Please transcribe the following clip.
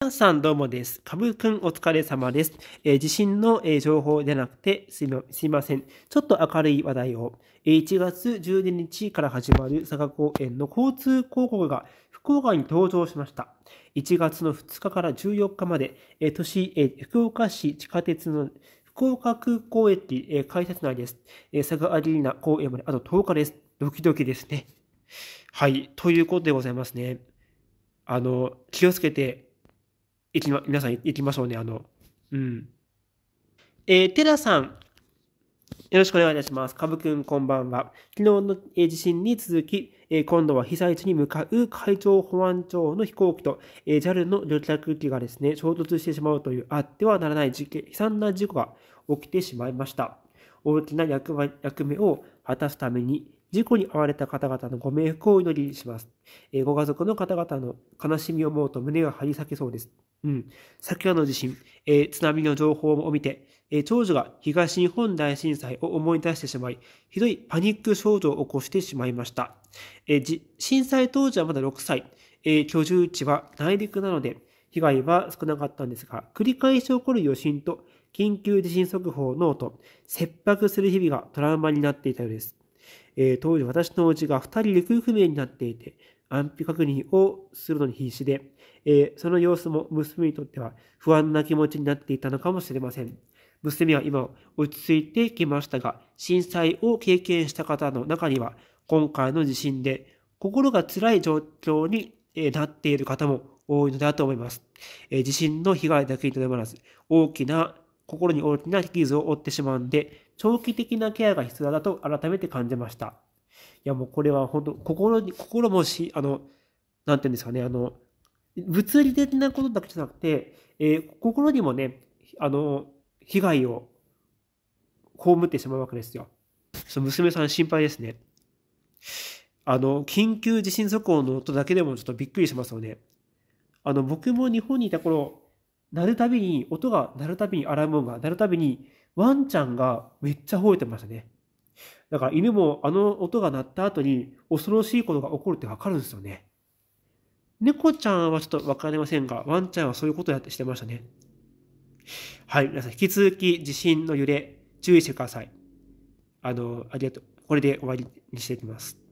皆さんどうもです。かぶくんお疲れ様です。えー、地震の、えー、情報でなくてすいません。ちょっと明るい話題を。えー、1月12日から始まる佐賀公園の交通広告が福岡に登場しました。1月の2日から14日まで、えー、都市、えー、福岡市地下鉄の福岡空港駅、えー、改札内です。えー、佐賀アリーナ公園まであと10日です。ドキドキですね。はい。ということでございますね。あの、気をつけて行きま、皆さん行きましょうね、あの、うん。えー、テラさん、よろしくお願いいたします。かぶくん、こんばんは。昨日の、え地震に続き、え今度は被災地に向かう海上保安庁の飛行機と、え JAL の旅客機がですね、衝突してしまうというあってはならない事件、悲惨な事故が起きてしまいました。大きな役役目を果たすために、事故に遭われた方々のご冥福をお祈りします。えー、ご家族の方々の悲しみを思うと胸が張り裂けそうです。うん。昨夜の地震、えー、津波の情報を見て、えー、長女が東日本大震災を思い出してしまい、ひどいパニック症状を起こしてしまいました。えー、震災当時はまだ6歳、えー、居住地は内陸なので、被害は少なかったんですが、繰り返し起こる余震と緊急地震速報の音、切迫する日々がトラウマになっていたようです。えー、当時私のおじが2人行方不明になっていて、安否確認をするのに必死で、えー、その様子も娘にとっては不安な気持ちになっていたのかもしれません。娘は今落ち着いてきましたが、震災を経験した方の中には、今回の地震で心が辛い状況になっている方も多いのだと思います。地震の被害だけにとどまらず、大きな心に大きな傷を負ってしまうんで、長期的なケアが必要だと改めて感じました。いやもうこれは本当、心に、心もし、あの、なんて言うんですかね、あの、物理的なことだけじゃなくて、えー、心にもね、あの、被害を被ってしまうわけですよ。その娘さん心配ですね。あの、緊急地震速報の音だけでもちょっとびっくりしますよね。あの、僕も日本にいた頃、鳴るたびに、音が鳴るたびに、アラーム音が鳴るたびに、ワンちゃんがめっちゃ吠えてましたね。だから犬もあの音が鳴った後に恐ろしいことが起こるってわかるんですよね。猫ちゃんはちょっとわかりませんが、ワンちゃんはそういうことやってしてましたね。はい、皆さん引き続き地震の揺れ、注意してください。あの、ありがとう。これで終わりにしていきます。